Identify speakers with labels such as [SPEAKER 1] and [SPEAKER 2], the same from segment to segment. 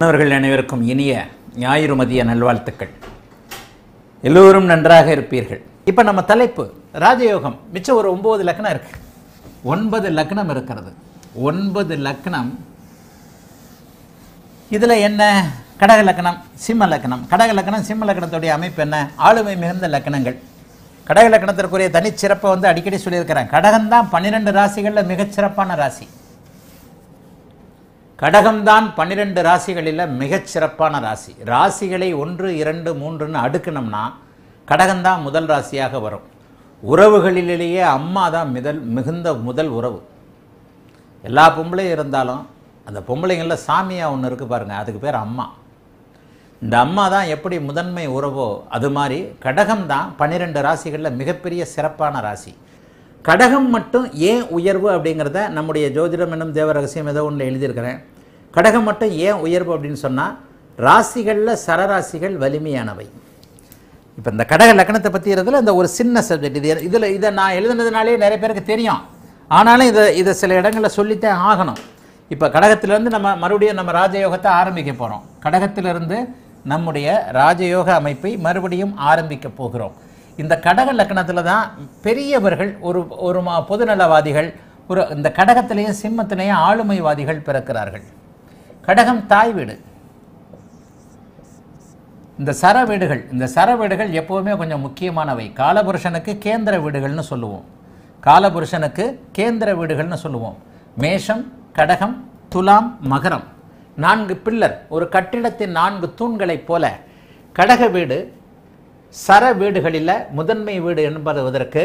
[SPEAKER 1] மாணவர்கள் அனைவருக்கும் இனிய ஞாயிறு மதிய நல்வாழ்த்துக்கள் எல்லோரும் நன்றாக இருப்பீர்கள் இப்போ நம்ம தலைப்பு ராஜயோகம் மிச்சம் ஒரு ஒம்பது லக்னம் இருக்குது ஒன்பது லக்னம் இருக்கிறது ஒன்பது லக்னம் இதில் என்ன கடக லக்னம் சிம்ம லக்னம் கடக லக்னம் சிம்ம லக்னத்துடைய அமைப்பு என்ன ஆளுமை மிகுந்த லக்னங்கள் கடக லக்னத்திற்குரிய தனிச்சிறப்பை வந்து அடிக்கடி சொல்லியிருக்கிறேன் கடகம்தான் பன்னிரெண்டு ராசிகளில் மிகச்சிறப்பான ராசி கடகம்தான் பன்னிரெண்டு ராசிகளில் மிகச்சிறப்பான ராசி ராசிகளை ஒன்று இரண்டு மூன்றுன்னு அடுக்கணும்னா கடகம்தான் முதல் ராசியாக வரும் உறவுகளிலேயே அம்மா தான் மிதல் மிகுந்த முதல் உறவு எல்லா பொம்பளையும் இருந்தாலும் அந்த பொம்பளைங்களில் சாமியாக ஒன்று இருக்குது பாருங்கள் அதுக்கு பேர் அம்மா இந்த அம்மா தான் எப்படி முதன்மை உறவோ அது மாதிரி கடகம் தான் பன்னிரெண்டு ராசிகளில் மிகப்பெரிய சிறப்பான ராசி கடகம் மட்டும் ஏன் உயர்வு அப்படிங்கிறத நம்முடைய ஜோதிடம் என்னும் தேவ ரகசியம் ஏதோ ஒன்று எழுதியிருக்கிறேன் கடகம் மட்டும் ஏன் உயர்வு அப்படின்னு சொன்னால் ராசிகளில் சரராசிகள் வலிமையானவை இப்போ இந்த கடக லக்கணத்தை பற்றி இருக்கிறதுல இந்த ஒரு சின்ன சப்ஜெக்ட் இது இதில் இதை நான் எழுதுனதுனாலே நிறைய பேருக்கு தெரியும் ஆனாலும் இதை இதை சில இடங்களில் சொல்லித்தான் ஆகணும் இப்போ கடகத்திலேருந்து நம்ம மறுபடியும் நம்ம ராஜயோகத்தை ஆரம்பிக்க போகிறோம் கடகத்திலிருந்து நம்முடைய ராஜயோக அமைப்பை மறுபடியும் ஆரம்பிக்க போகிறோம் இந்த கடக லக்கணத்தில் தான் பெரியவர்கள் ஒரு ஒரு மா பொதுநலவாதிகள் ஒரு இந்த கடகத்திலேயும் சிம்மத்திலேயும் ஆளுமைவாதிகள் பிறக்கிறார்கள் கடகம் தாய் வீடு இந்த சர வீடுகள் இந்த சர வீடுகள் எப்போவுமே கொஞ்சம் முக்கியமானவை காலபுருஷனுக்கு கேந்திர வீடுகள்னு சொல்லுவோம் காலபுருஷனுக்கு கேந்திர வீடுகள்னு சொல்லுவோம் மேஷம் கடகம் துலாம் மகரம் நான்கு பில்லர் ஒரு கட்டிடத்தின் நான்கு தூண்களைப் போல கடக வீடு சர வீடுகளில் முதன்மை வீடு என்பதுவதற்கு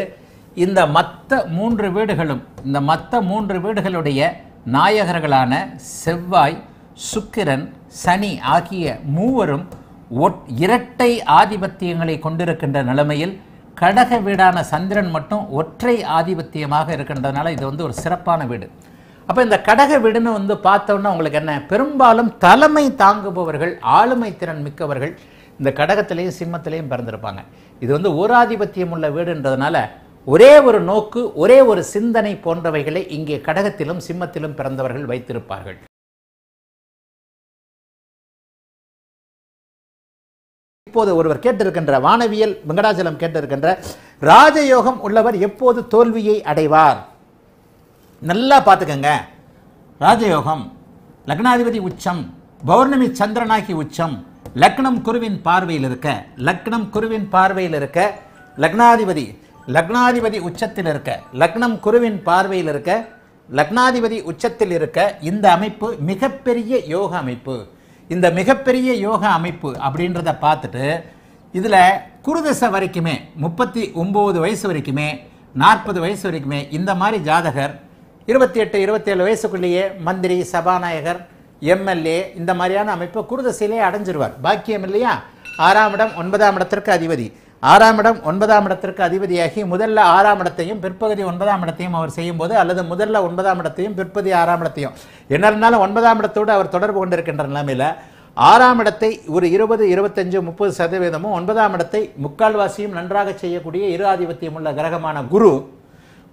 [SPEAKER 1] இந்த மற்ற மூன்று வீடுகளும் இந்த மற்ற மூன்று வீடுகளுடைய நாயகர்களான செவ்வாய் சுக்கிரன் சனி ஆகிய மூவரும் ஒட் இரட்டை ஆதிபத்தியங்களை கொண்டிருக்கின்ற நிலைமையில் கடக வீடான சந்திரன் மட்டும் ஒற்றை ஆதிபத்தியமாக இருக்கின்றதுனால இது வந்து ஒரு சிறப்பான வீடு அப்போ இந்த கடக வீடுன்னு வந்து பார்த்தோன்னா உங்களுக்கு என்ன பெரும்பாலும் தலைமை தாங்குபவர்கள் ஆளுமை திறன் மிக்கவர்கள் இந்த கடகத்திலையும் சிம்மத்திலையும் பிறந்திருப்பாங்க இது வந்து ஓராதிபத்தியம் உள்ள வீடுன்றதுனால ஒரே ஒரு நோக்கு ஒரே ஒரு சிந்தனை போன்றவைகளை இங்கே கடகத்திலும் சிம்மத்திலும் பிறந்தவர்கள் வைத்திருப்பார்கள் இப்போது ஒருவர் கேட்டிருக்கின்ற வானவியல் வெங்கடாச்சலம் கேட்டிருக்கின்ற ராஜயோகம் உள்ளவர் எப்போது தோல்வியை அடைவார் நல்லா பார்த்துக்கங்க ராஜயோகம் லக்னாதிபதி உச்சம் பௌர்ணமி சந்திரனாகி உச்சம் லக்னம் குருவின் பார்வையில் இருக்க லக்னம் குருவின் பார்வையில் இருக்க லக்னாதிபதி லக்னாதிபதி உச்சத்தில் இருக்க லக்னம் குருவின் பார்வையில் இருக்க லக்னாதிபதி உச்சத்தில் இருக்க இந்த அமைப்பு மிகப்பெரிய யோக அமைப்பு இந்த மிகப்பெரிய யோக அமைப்பு அப்படின்றத பார்த்துட்டு இதில் குருதசை வரைக்குமே முப்பத்தி ஒம்பது வயசு வரைக்குமே நாற்பது வயசு வரைக்குமே இந்த மாதிரி ஜாதகர் இருபத்தி எட்டு இருபத்தேழு வயசுக்குள்ளேயே மந்திரி சபாநாயகர் எம்எல்ஏ இந்த மாதிரியான அமைப்பை சிலையை அடைஞ்சிருவார் பாக்கியம் இல்லையா ஆறாம் இடம் ஒன்பதாம் இடத்திற்கு அதிபதி ஆறாம் இடம் ஒன்பதாம் இடத்திற்கு அதிபதியாகி முதல்ல ஆறாம் இடத்தையும் பிற்பகுதி ஒன்பதாம் இடத்தையும் அவர் செய்யும்போது அல்லது முதல்ல ஒன்பதாம் இடத்தையும் பிற்பகுதி ஆறாம் இடத்தையும் என்ன இருந்தாலும் ஒன்பதாம் இடத்தோடு அவர் தொடர்பு கொண்டிருக்கின்ற நிலைமையில் ஆறாம் இடத்தை ஒரு இருபது இருபத்தஞ்சு முப்பது சதவீதமும் ஒன்பதாம் இடத்தை முக்கால்வாசியும் நன்றாக செய்யக்கூடிய இரு ஆதிபத்தியம் உள்ள கிரகமான குரு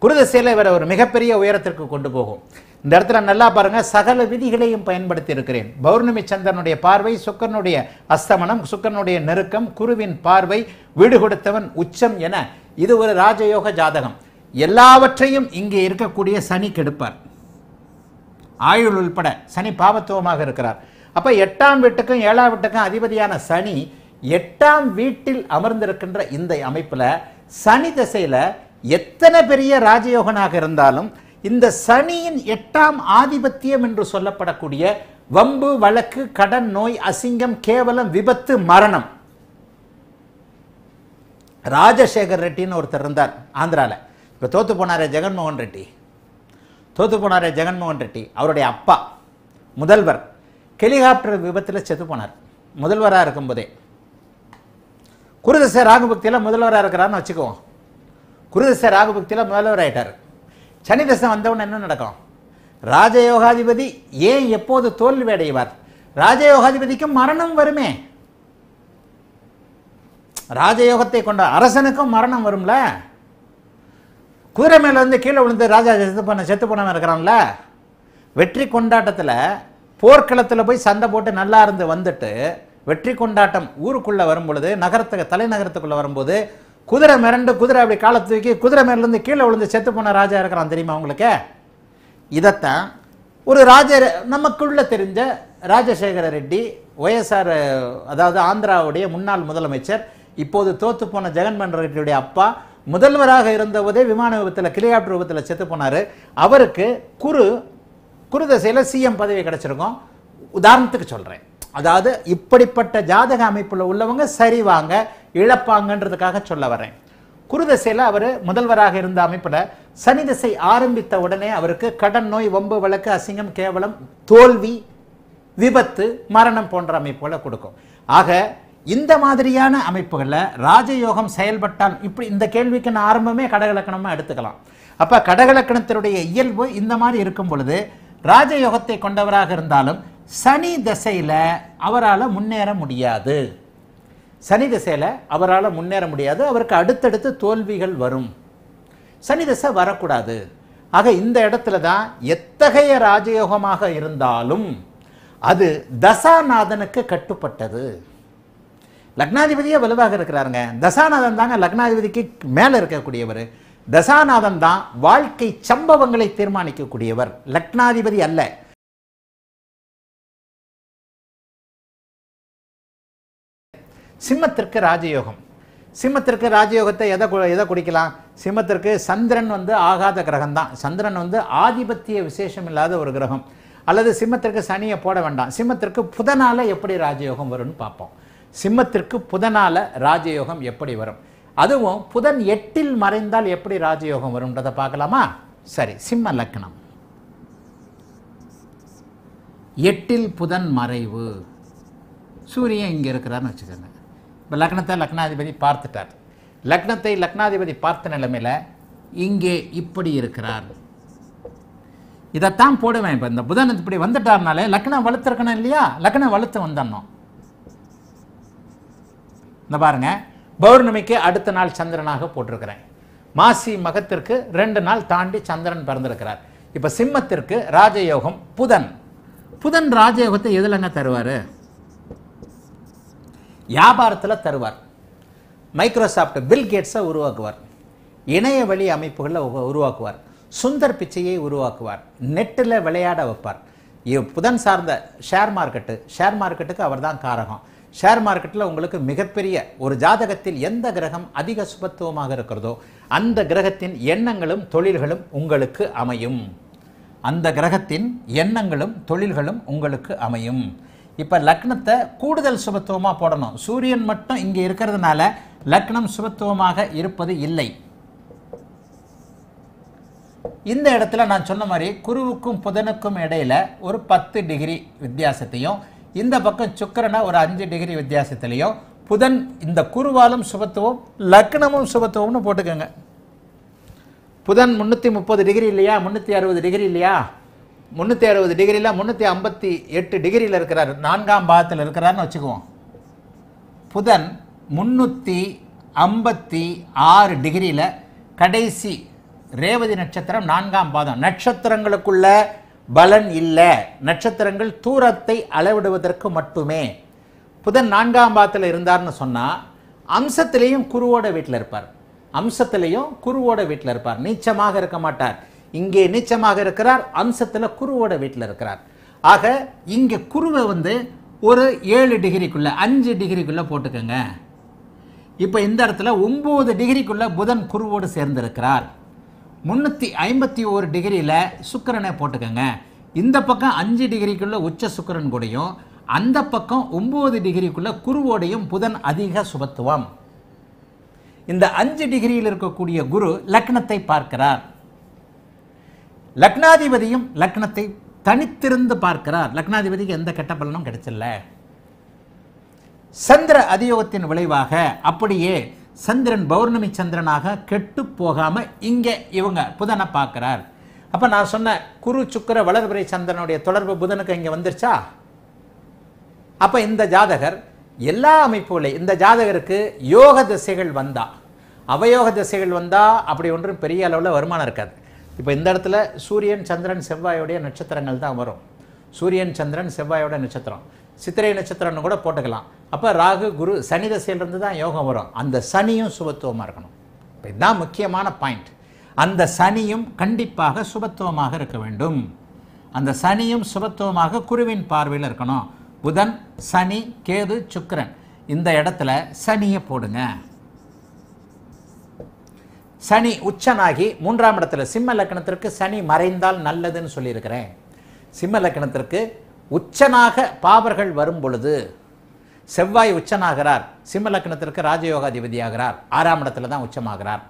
[SPEAKER 1] குருதசையில் இவரை ஒரு மிகப்பெரிய உயரத்திற்கு கொண்டு போகும் இந்த இடத்துல நல்லா பாருங்கள் சகல விதிகளையும் பயன்படுத்தி இருக்கிறேன் பௌர்ணமி சந்திரனுடைய பார்வை சுக்கரனுடைய அஸ்தமனம் சுக்கரனுடைய நெருக்கம் குருவின் பார்வை வீடு கொடுத்தவன் உச்சம் என இது ஒரு ராஜயோக ஜாதகம் எல்லாவற்றையும் இங்கே இருக்கக்கூடிய சனி கெடுப்பார் ஆயுள் உள்பட சனி பாவத்துவமாக இருக்கிறார் அப்போ எட்டாம் வீட்டுக்கும் ஏழாம் வீட்டுக்கும் அதிபதியான சனி எட்டாம் வீட்டில் அமர்ந்திருக்கின்ற இந்த அமைப்பில் சனி திசையில் எத்தனை பெரிய ராஜயோகனாக இருந்தாலும் இந்த சனியின் எட்டாம் ஆதிபத்தியம் என்று சொல்லப்படக்கூடிய வம்பு வழக்கு கடன் நோய் அசிங்கம் கேவலம் விபத்து மரணம் ராஜசேகர் ரெட்டின்னு ஒருத்தர் இருந்தார் ஆந்திராவில் இப்போ தோத்து போனாரே ஜெகன்மோகன் ரெட்டி தோத்து போனாரே ஜெகன்மோகன் ரெட்டி அவருடைய அப்பா முதல்வர் ஹெலிகாப்டர் விபத்தில் செத்து போனார் முதல்வராக இருக்கும்போதே குருதசை ராகுபக்தியில் முதல்வராக இருக்கிறான்னு வச்சுக்குவோம் குருதச ராகுபக்தியில் முதல்வர் ஆகிட்டார் சனி தசை வந்தவுடனே என்ன நடக்கும் ராஜயோகாதிபதி ஏன் எப்போது தோல்வி அடைவார் ராஜயோகாதிபதிக்கும் மரணம் வருமே ராஜயோகத்தை கொண்ட அரசனுக்கும் மரணம் வரும்ல குதிரை மேலேருந்து கீழே விழுந்து ராஜா செத்து பண்ண செத்து போனவன் இருக்கிறான்ல வெற்றி கொண்டாட்டத்தில் போர்க்களத்தில் போய் சண்டை போட்டு நல்லா இருந்து வந்துட்டு வெற்றி கொண்டாட்டம் ஊருக்குள்ளே வரும்பொழுது நகரத்துக்கு தலைநகரத்துக்குள்ளே வரும்போது குதிரை மிரண்டு குதிரை அப்படி காலத்து தூக்கி குதிரை மேலேருந்து கீழே விழுந்து செத்து போன ராஜா இருக்கிறான் தெரியுமா உங்களுக்கு இதைத்தான் ஒரு ராஜ நமக்குள்ள தெரிஞ்ச ராஜசேகர ரெட்டி ஒய்எஸ்ஆர் அதாவது ஆந்திராவுடைய முன்னாள் முதலமைச்சர் இப்போது தோத்து போன ஜெகன்மோகன் ரெட்டியுடைய அப்பா முதல்வராக இருந்தபோதே விமான விபத்தில் ஹெலிகாப்டர் விபத்தில் செத்து போனார் அவருக்கு குரு குரு தசையில் சிஎம் பதவி கிடச்சிருக்கோம் உதாரணத்துக்கு சொல்கிறேன் அதாவது இப்படிப்பட்ட ஜாதக அமைப்பில் உள்ளவங்க சரி வாங்க இழப்பாங்கன்றதுக்காக சொல்ல வரேன் குருதசையில் அவர் முதல்வராக இருந்த அமைப்பில் சனி தசை ஆரம்பித்த உடனே அவருக்கு கடன் நோய் வம்பு வழக்கு அசிங்கம் கேவலம் தோல்வி விபத்து மரணம் போன்ற அமைப்புகளை கொடுக்கும் ஆக இந்த மாதிரியான அமைப்புகளில் ராஜயோகம் செயல்பட்டால் இப்படி இந்த கேள்விக்கு நான் ஆரம்பமே கடகலக்கணமாக எடுத்துக்கலாம் அப்போ கடகலக்கணத்தினுடைய இயல்பு இந்த மாதிரி இருக்கும் பொழுது ராஜயோகத்தை கொண்டவராக இருந்தாலும் சனி தசையில் அவரால் முன்னேற முடியாது சனி திசையில் அவரால் முன்னேற முடியாது அவருக்கு அடுத்தடுத்து தோல்விகள் வரும் சனி திசை வரக்கூடாது ஆக இந்த இடத்துல தான் எத்தகைய ராஜயோகமாக இருந்தாலும் அது தசாநாதனுக்கு கட்டுப்பட்டது லக்னாதிபதியே வலுவாக இருக்கிறாருங்க தசாநாதன் தாங்க லக்னாதிபதிக்கு மேலே இருக்கக்கூடியவர் தசாநாதன் தான் வாழ்க்கை சம்பவங்களை தீர்மானிக்கக்கூடியவர் லக்னாதிபதி அல்ல சிம்மத்திற்கு ராஜயோகம் சிம்மத்திற்கு ராஜயோகத்தை எதை எதை குடிக்கலாம் சிம்மத்திற்கு சந்திரன் வந்து ஆகாத கிரகம் தான் சந்திரன் வந்து ஆதிபத்திய விசேஷம் இல்லாத ஒரு கிரகம் அல்லது சிம்மத்திற்கு சனியை போட வேண்டாம் சிம்மத்திற்கு புதனால் எப்படி ராஜயோகம் வரும்னு பார்ப்போம் சிம்மத்திற்கு புதனால் ராஜயோகம் எப்படி வரும் அதுவும் புதன் எட்டில் மறைந்தால் எப்படி ராஜயோகம் வரும்ன்றதை பார்க்கலாமா சரி சிம்ம லக்னம் எட்டில் புதன் மறைவு சூரியன் இங்கே இருக்கிறான்னு வச்சுக்கோங்க இப்போ லக்னத்தை லக்னாதிபதி பார்த்துட்டார் லக்னத்தை லக்னாதிபதி பார்த்த நிலைமையில் இங்கே இப்படி இருக்கிறார் இதைத்தான் போடுவேன் இப்போ இந்த புதன் இப்படி வந்துட்டார்னாலே லக்னம் வலுத்திருக்கணும் இல்லையா லக்னம் வலுத்து வந்துடணும் இந்த பாருங்க பௌர்ணமிக்கு அடுத்த நாள் சந்திரனாக போட்டிருக்கிறேன் மாசி மகத்திற்கு ரெண்டு நாள் தாண்டி சந்திரன் பிறந்திருக்கிறார் இப்போ சிம்மத்திற்கு ராஜயோகம் புதன் புதன் ராஜயோகத்தை எதுலங்க தருவார் வியாபாரத்தில் தருவார் மைக்ரோசாஃப்ட் பில் கேட்ஸை உருவாக்குவார் இணைய வழி அமைப்புகளை உருவாக்குவார் சுந்தர் பிச்சையை உருவாக்குவார் நெட்டில் விளையாட வைப்பார் புதன் சார்ந்த ஷேர் மார்க்கெட்டு ஷேர் மார்க்கெட்டுக்கு அவர் தான் காரகம் ஷேர் மார்க்கெட்டில் உங்களுக்கு மிகப்பெரிய ஒரு ஜாதகத்தில் எந்த கிரகம் அதிக சுபத்துவமாக இருக்கிறதோ அந்த கிரகத்தின் எண்ணங்களும் தொழில்களும் உங்களுக்கு அமையும் அந்த கிரகத்தின் எண்ணங்களும் தொழில்களும் உங்களுக்கு அமையும் இப்போ லக்னத்தை கூடுதல் சுபத்துவமாக போடணும் சூரியன் மட்டும் இங்கே இருக்கிறதுனால லக்னம் சுபத்துவமாக இருப்பது இல்லை இந்த இடத்துல நான் சொன்ன மாதிரி குருவுக்கும் புதனுக்கும் இடையில் ஒரு பத்து டிகிரி வித்தியாசத்தையும் இந்த பக்கம் சுக்கரனை ஒரு அஞ்சு டிகிரி வித்தியாசத்திலையும் புதன் இந்த குருவாலும் சுபத்துவம் லக்னமும் சுபத்துவம்னு போட்டுக்கோங்க புதன் முந்நூற்றி முப்பது டிகிரி இல்லையா முந்நூற்றி அறுபது டிகிரி இல்லையா முந்நூற்றி அறுபது டிகிரியில் முந்நூற்றி ஐம்பத்தி எட்டு டிகிரியில் இருக்கிறார் நான்காம் பாகத்தில் இருக்கிறார்னு வச்சுக்குவோம் புதன் முந்நூற்றி ஐம்பத்தி ஆறு டிகிரியில் கடைசி ரேவதி நட்சத்திரம் நான்காம் பாதம் நட்சத்திரங்களுக்குள்ள பலன் இல்லை நட்சத்திரங்கள் தூரத்தை அளவிடுவதற்கு மட்டுமே புதன் நான்காம் பாதத்தில் இருந்தார்னு சொன்னால் அம்சத்திலையும் குருவோட வீட்டில் இருப்பார் அம்சத்திலையும் குருவோட வீட்டில் இருப்பார் நீச்சமாக இருக்க மாட்டார் இங்கே நீச்சமாக இருக்கிறார் அம்சத்தில் குருவோட வீட்டில் இருக்கிறார் ஆக இங்கே குருவை வந்து ஒரு ஏழு டிகிரிக்குள்ளே அஞ்சு டிகிரிக்குள்ளே போட்டுக்கோங்க இப்போ இந்த இடத்துல ஒம்பது டிகிரிக்குள்ளே புதன் குருவோடு சேர்ந்திருக்கிறார் முந்நூற்றி ஐம்பத்தி ஒரு டிகிரியில் சுக்கரனை போட்டுக்கோங்க இந்த பக்கம் அஞ்சு டிகிரிக்குள்ளே உச்ச சுக்கரன் கூடையும் அந்த பக்கம் ஒம்பது டிகிரிக்குள்ளே குருவோடையும் புதன் அதிக சுபத்துவம் இந்த அஞ்சு டிகிரியில் இருக்கக்கூடிய குரு லக்னத்தை பார்க்கிறார் லக்னாதிபதியும் லக்னத்தை தனித்திருந்து பார்க்கிறார் லக்னாதிபதிக்கு எந்த கெட்ட பலனும் கிடைச்சில்ல சந்திர அதியோகத்தின் விளைவாக அப்படியே சந்திரன் பௌர்ணமி சந்திரனாக கெட்டு போகாம இங்க இவங்க புதனை பார்க்கிறார் அப்ப நான் சொன்ன குரு சுக்கர வளர்புரை சந்திரனுடைய தொடர்பு புதனுக்கு இங்க வந்துருச்சா அப்ப இந்த ஜாதகர் எல்லா அமைப்புகளையும் இந்த ஜாதகருக்கு யோக திசைகள் வந்தா அவயோக திசைகள் வந்தா அப்படி ஒன்றும் பெரிய அளவில் வருமானம் இருக்காது இப்போ இந்த இடத்துல சூரியன் சந்திரன் செவ்வாயோடைய நட்சத்திரங்கள் தான் வரும் சூரியன் சந்திரன் செவ்வாயோட நட்சத்திரம் சித்திரை நட்சத்திரம்னு கூட போட்டுக்கலாம் அப்போ ராகு குரு சனி தசையிலிருந்து தான் யோகம் வரும் அந்த சனியும் சுபத்துவமாக இருக்கணும் இப்போ இதுதான் முக்கியமான பாயிண்ட் அந்த சனியும் கண்டிப்பாக சுபத்துவமாக இருக்க வேண்டும் அந்த சனியும் சுபத்துவமாக குருவின் பார்வையில் இருக்கணும் புதன் சனி கேது சுக்கரன் இந்த இடத்துல சனியை போடுங்க சனி உச்சனாகி மூன்றாம் இடத்துல சிம்ம லக்கணத்திற்கு சனி மறைந்தால் நல்லதுன்னு சொல்லியிருக்கிறேன் சிம்ம லக்கணத்திற்கு உச்சனாக பாவர்கள் வரும் பொழுது செவ்வாய் உச்சனாகிறார் சிம்ம லக்கணத்திற்கு ராஜயோகாதிபதியாகிறார் ஆறாம் இடத்துல தான் உச்சமாகிறார்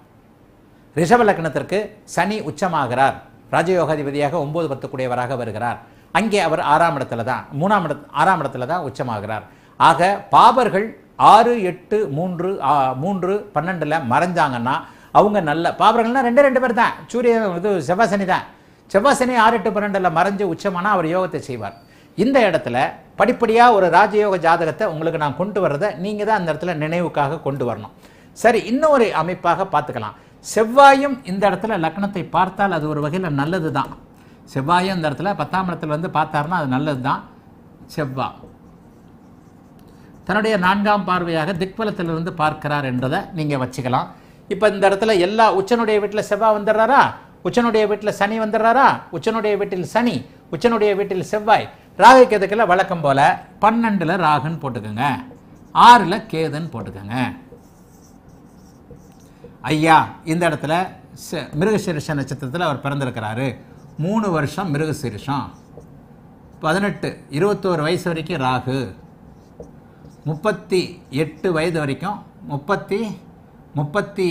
[SPEAKER 1] ரிஷப லக்கணத்திற்கு சனி உச்சமாகிறார் ராஜயோகாதிபதியாக ஒன்பது பத்துக்குடையவராக வருகிறார் அங்கே அவர் ஆறாம் இடத்துல தான் மூணாம் இட ஆறாம் இடத்துல தான் உச்சமாகிறார் ஆக பாபர்கள் ஆறு எட்டு மூன்று மூன்று பன்னெண்டில் மறைஞ்சாங்கன்னா அவங்க நல்ல பாபரங்கள்னா ரெண்டே ரெண்டு பேர் தான் சூரிய இது செவ்வாசனி தான் செவ்வாசனி ஆறு எட்டு பன்னெண்டில் மறைஞ்சு உச்சமானால் அவர் யோகத்தை செய்வார் இந்த இடத்துல படிப்படியாக ஒரு ராஜயோக ஜாதகத்தை உங்களுக்கு நான் கொண்டு வர்றதை நீங்கள் தான் அந்த இடத்துல நினைவுக்காக கொண்டு வரணும் சரி இன்னொரு அமைப்பாக பார்த்துக்கலாம் செவ்வாயும் இந்த இடத்துல லக்னத்தை பார்த்தால் அது ஒரு வகையில் நல்லது தான் செவ்வாயும் இந்த இடத்துல பத்தாம் இடத்துல வந்து பார்த்தாருன்னா அது நல்லது தான் செவ்வாய் தன்னுடைய நான்காம் பார்வையாக திக்பலத்திலிருந்து பார்க்கிறார் என்றதை நீங்கள் வச்சுக்கலாம் இப்போ இந்த இடத்துல எல்லா உச்சனுடைய வீட்டில் செவ்வாய் வந்துடுறாரா உச்சனுடைய வீட்டில் சனி வந்துடுறாரா உச்சனுடைய வீட்டில் சனி உச்சனுடைய வீட்டில் செவ்வாய் ராகு கேதுக்கில் வழக்கம் போல் பன்னெண்டில் ராகுன்னு போட்டுக்கோங்க ஆறில் கேதுன்னு போட்டுக்கோங்க ஐயா இந்த இடத்துல மிருகசீரிஷ நட்சத்திரத்தில் அவர் பிறந்திருக்கிறாரு மூணு வருஷம் மிருகசீரிஷம் பதினெட்டு இருபத்தோரு வயசு வரைக்கும் ராகு முப்பத்தி எட்டு வயது வரைக்கும் முப்பத்தி முப்பத்தி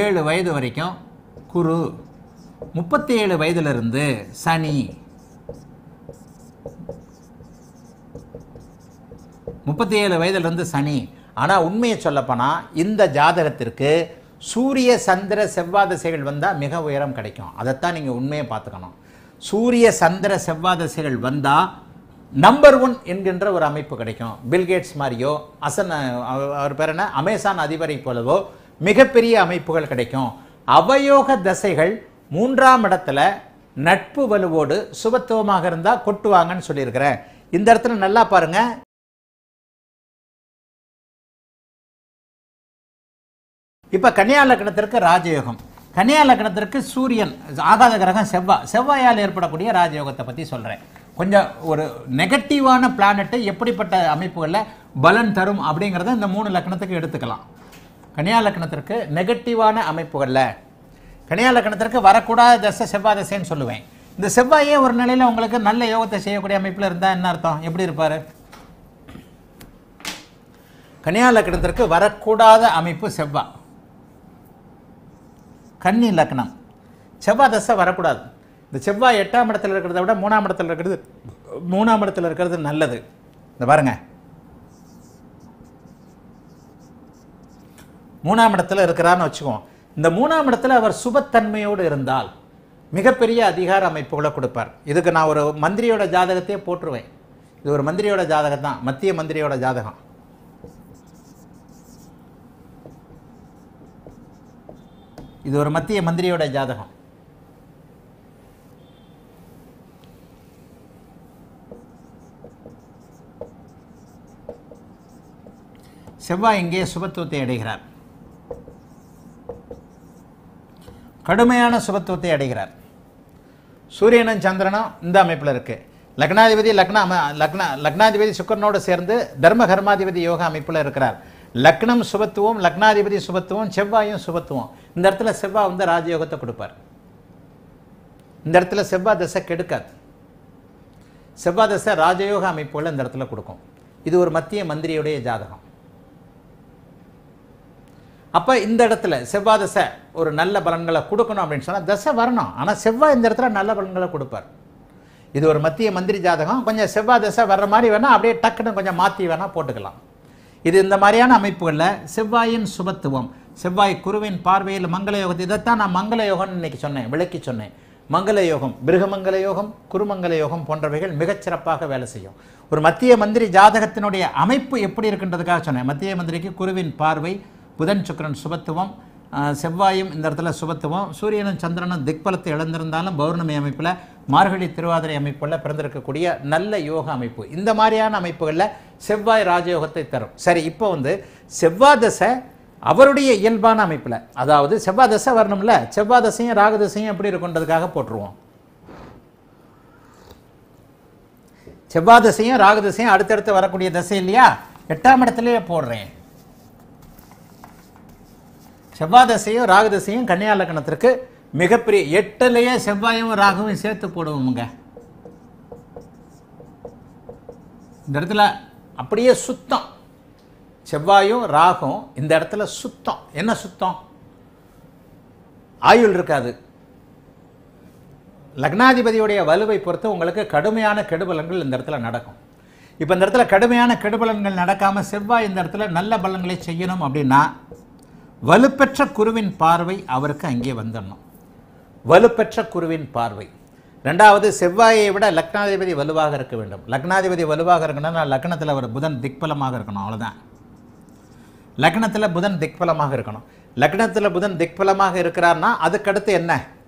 [SPEAKER 1] ஏழு வயது வரைக்கும் குரு முப்பத்தி ஏழு வயதிலிருந்து சனி முப்பத்தி ஏழு வயதிலிருந்து சனி ஆனால் உண்மையை சொல்லப்போனால் இந்த ஜாதகத்திற்கு சூரிய சந்திர செவ்வாய் திசைகள் வந்தால் மிக உயரம் கிடைக்கும் அதைத்தான் நீங்கள் உண்மையை பார்த்துக்கணும் சூரிய சந்திர செவ்வாய் திசைகள் வந்தால் நம்பர் ஒன் என்கின்ற ஒரு அமைப்பு கிடைக்கும் பில்கேட்ஸ் மாதிரியோ அசன் அவர் பேர் என்ன அமேசான் அதிபரை போலவோ மிகப்பெரிய அமைப்புகள் கிடைக்கும் அவயோக தசைகள் மூன்றாம் இடத்துல நட்பு வலுவோடு சுபத்துவமாக இருந்தால் கொட்டுவாங்கன்னு சொல்லியிருக்கிறேன் இந்த இடத்துல நல்லா பாருங்க இப்போ கன்னியா லக்னத்திற்கு ராஜயோகம் கன்னியா லக்னத்திற்கு சூரியன் ஆகாத கிரகம் செவ்வாய் செவ்வாயால் ஏற்படக்கூடிய ராஜயோகத்தை பற்றி சொல்கிறேன் கொஞ்சம் ஒரு நெகட்டிவான பிளானட்டை எப்படிப்பட்ட அமைப்புகளில் பலன் தரும் அப்படிங்கிறத இந்த மூணு லக்கணத்துக்கு எடுத்துக்கலாம் கன்னியா லக்கணத்திற்கு நெகட்டிவான அமைப்புகளில் கன்னியா லக்கணத்திற்கு வரக்கூடாத தசை செவ்வாய் தசைன்னு சொல்லுவேன் இந்த செவ்வாயே ஒரு நிலையில் உங்களுக்கு நல்ல யோகத்தை செய்யக்கூடிய அமைப்பில் இருந்தால் என்ன அர்த்தம் எப்படி இருப்பார் கன்னியா லக்கணத்திற்கு வரக்கூடாத அமைப்பு செவ்வாய் கன்னி லக்னம் செவ்வாய் தசை வரக்கூடாது இந்த செவ்வாய் எட்டாம் இடத்துல இருக்கிறத விட மூணாம் இடத்துல இருக்கிறது மூணாம் இடத்துல இருக்கிறது நல்லது இந்த பாருங்க மூணாம் இடத்துல இருக்கிறான்னு வச்சுக்கோம் இந்த மூணாம் இடத்துல அவர் சுபத்தன்மையோடு இருந்தால் மிகப்பெரிய அதிகார அமைப்புகளை கொடுப்பார் இதுக்கு நான் ஒரு மந்திரியோட ஜாதகத்தையே போட்டுருவேன் இது ஒரு மந்திரியோட ஜாதகம் தான் மத்திய மந்திரியோட ஜாதகம் இது ஒரு மத்திய மந்திரியோட ஜாதகம் செவ்வாய் இங்கே சுபத்துவத்தை அடைகிறார் கடுமையான சுபத்துவத்தை அடைகிறார் சூரியனும் சந்திரனும் இந்த அமைப்பில் இருக்குது லக்னாதிபதி லக்னா லக்னா லக்னாதிபதி சுக்கரனோடு சேர்ந்து தர்ம கர்மாதிபதி யோகா அமைப்பில் இருக்கிறார் லக்னம் சுபத்துவம் லக்னாதிபதி சுபத்துவம் செவ்வாயும் சுபத்துவம் இந்த இடத்துல செவ்வாய் வந்து ராஜயோகத்தை கொடுப்பார் இந்த இடத்துல செவ்வாய் தசை கெடுக்காது செவ்வாய் தசை ராஜயோக அமைப்புகளை இந்த இடத்துல கொடுக்கும் இது ஒரு மத்திய மந்திரியுடைய ஜாதகம் அப்போ இந்த இடத்துல செவ்வாய் தசை ஒரு நல்ல பலன்களை கொடுக்கணும் அப்படின்னு சொன்னால் தசை வரணும் ஆனால் செவ்வாய் இந்த இடத்துல நல்ல பலன்களை கொடுப்பார் இது ஒரு மத்திய மந்திரி ஜாதகம் கொஞ்சம் செவ்வாய் தசை வர்ற மாதிரி வேணால் அப்படியே டக்குன்னு கொஞ்சம் மாற்றி வேணால் போட்டுக்கலாம் இது இந்த மாதிரியான அமைப்புகளில் செவ்வாயின் சுபத்துவம் செவ்வாய் குருவின் பார்வையில் மங்கள யோகத்தை இதைத்தான் நான் மங்கள யோகம்னு இன்றைக்கி சொன்னேன் விளக்கி சொன்னேன் மங்கள யோகம் மிருகமங்கல யோகம் குருமங்கல யோகம் போன்றவைகள் மிகச்சிறப்பாக வேலை செய்யும் ஒரு மத்திய மந்திரி ஜாதகத்தினுடைய அமைப்பு எப்படி இருக்குன்றதுக்காக சொன்னேன் மத்திய மந்திரிக்கு குருவின் பார்வை புதன் சுக்கரன் சுபத்துவம் செவ்வாயும் இந்த இடத்துல சுபத்துவம் சூரியனும் சந்திரனும் திக்பலத்தை இழந்திருந்தாலும் பௌர்ணமி அமைப்பில் மார்கழி திருவாதிரை அமைப்பில் பிறந்திருக்கக்கூடிய நல்ல யோக அமைப்பு இந்த மாதிரியான அமைப்புகளில் செவ்வாய் ராஜயோகத்தை தரும் சரி இப்போ வந்து செவ்வாதசை அவருடைய இயல்பான அமைப்பில் அதாவது செவ்வாதசை வரணும்ல செவ்வாதசையும் ராகதசையும் எப்படி இருக்குன்றதுக்காக போட்டுருவோம் செவ்வாதசையும் ராகதசையும் அடுத்தடுத்து வரக்கூடிய தசை இல்லையா எட்டாம் இடத்துலயே போடுறேன் செவ்வாதசையும் தசையும் கன்னியா லக்கணத்திற்கு மிகப்பெரிய எட்டுலேயே செவ்வாயும் ராகுவும் சேர்த்து போடுவோமுங்க இந்த இடத்துல அப்படியே சுத்தம் செவ்வாயும் ராகும் இந்த இடத்துல சுத்தம் என்ன சுத்தம் ஆயுள் இருக்காது லக்னாதிபதியுடைய வலுவை பொறுத்து உங்களுக்கு கடுமையான கெடுபலன்கள் இந்த இடத்துல நடக்கும் இப்போ இந்த இடத்துல கடுமையான கெடுபலன்கள் நடக்காமல் செவ்வாய் இந்த இடத்துல நல்ல பலன்களை செய்யணும் அப்படின்னா வலுப்பெற்ற குருவின் பார்வை அவருக்கு அங்கே வந்துடணும் வலுப்பெற்ற குருவின் பார்வை ரெண்டாவது செவ்வாயை விட லக்னாதிபதி வலுவாக இருக்க வேண்டும் லக்னாதிபதி வலுவாக இருக்கணும்னா லக்னத்தில் அவர் புதன் திக்பலமாக இருக்கணும் அவ்வளோதான் லக்னத்தில் புதன் திக்பலமாக இருக்கணும் லக்னத்தில் புதன் திக்பலமாக இருக்கிறார்னா அதுக்கடுத்து என்ன